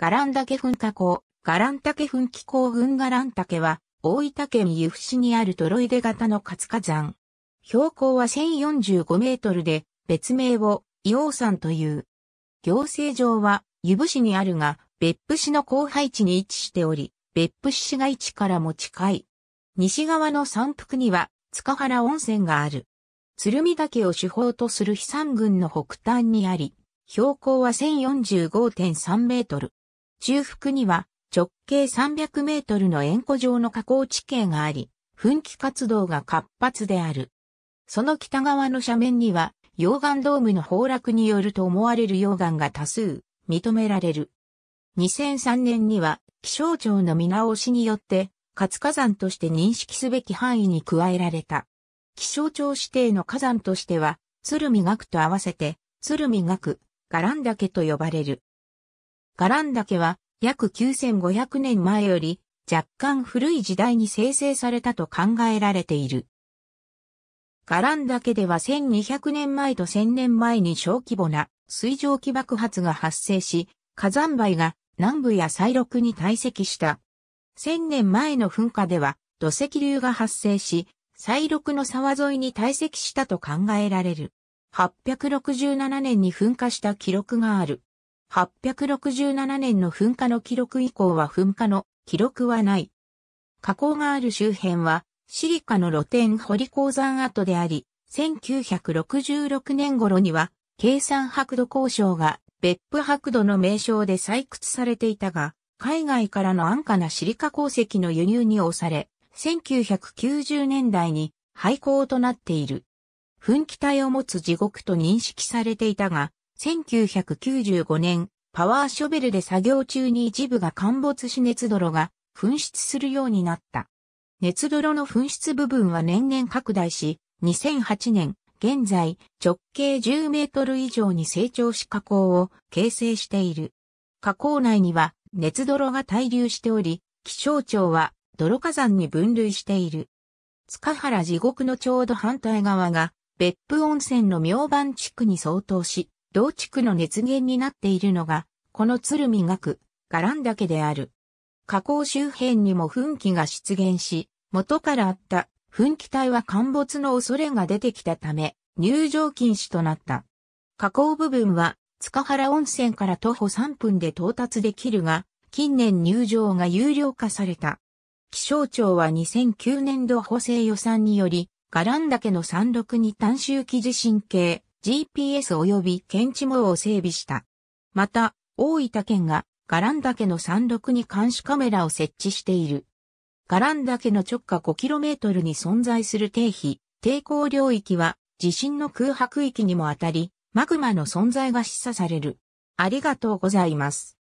ガラン岳噴火口、ガラン岳噴気口群ガラン岳は、大分県由布市にあるトロイデ型の活火山。標高は1045メートルで、別名を、硫黄山という。行政上は、由布市にあるが、別府市の後配地に位置しており、別府市市街地からも近い。西側の山腹には、塚原温泉がある。鶴見岳を主峰とする飛山群の北端にあり、標高は1045.3メートル。中腹には直径300メートルの円弧状の加工地形があり、噴気活動が活発である。その北側の斜面には、溶岩ドームの崩落によると思われる溶岩が多数認められる。2003年には気象庁の見直しによって活火山として認識すべき範囲に加えられた。気象庁指定の火山としては鶴見岳と合わせて鶴見岳、ガラン岳と呼ばれる。ガラン岳は約9500年前より若干古い時代に生成されたと考えられている。ガラン岳では1200年前と1000年前に小規模な水蒸気爆発が発生し、火山灰が南部や西麓に堆積した。1000年前の噴火では土石流が発生し、西麓の沢沿いに堆積したと考えられる。867年に噴火した記録がある。867年の噴火の記録以降は噴火の記録はない。火口がある周辺はシリカの露天掘鉱山跡であり、1966年頃には、計算白土交渉が別府白土の名称で採掘されていたが、海外からの安価なシリカ鉱石の輸入に押され、1990年代に廃鉱となっている。噴気体を持つ地獄と認識されていたが、1995年、パワーショベルで作業中に一部が陥没し熱泥が噴出するようになった。熱泥の噴出部分は年々拡大し、2008年、現在、直径10メートル以上に成長し河口を形成している。河口内には熱泥が滞留しており、気象庁は泥火山に分類している。塚原地獄のちょうど反対側が別府温泉の明番地区に相当し、同地区の熱源になっているのが、この鶴見岳、ガラン岳である。河口周辺にも噴気が出現し、元からあった噴気体は陥没の恐れが出てきたため、入場禁止となった。河口部分は、塚原温泉から徒歩3分で到達できるが、近年入場が有料化された。気象庁は2009年度補正予算により、ガラン岳の山麓に短周期地震計、GPS 及び検知網を整備した。また、大分県がガラン岳の山麓に監視カメラを設置している。ガラン岳の直下 5km に存在する低比、抵抗領域は地震の空白域にもあたり、マグマの存在が示唆される。ありがとうございます。